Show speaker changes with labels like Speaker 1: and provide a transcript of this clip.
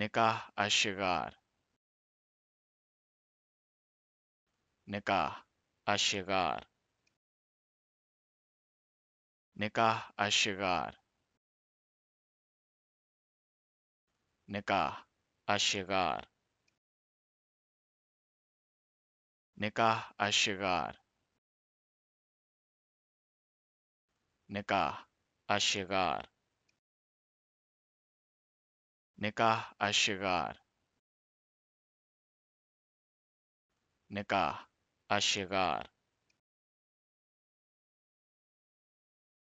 Speaker 1: निकाह अशिगार निकाह अशिगार निकाह अशिगार निकाह अशिगार निकाह अशिगार निकाह अशिगार निकाह अशिगार निकाह अशिगार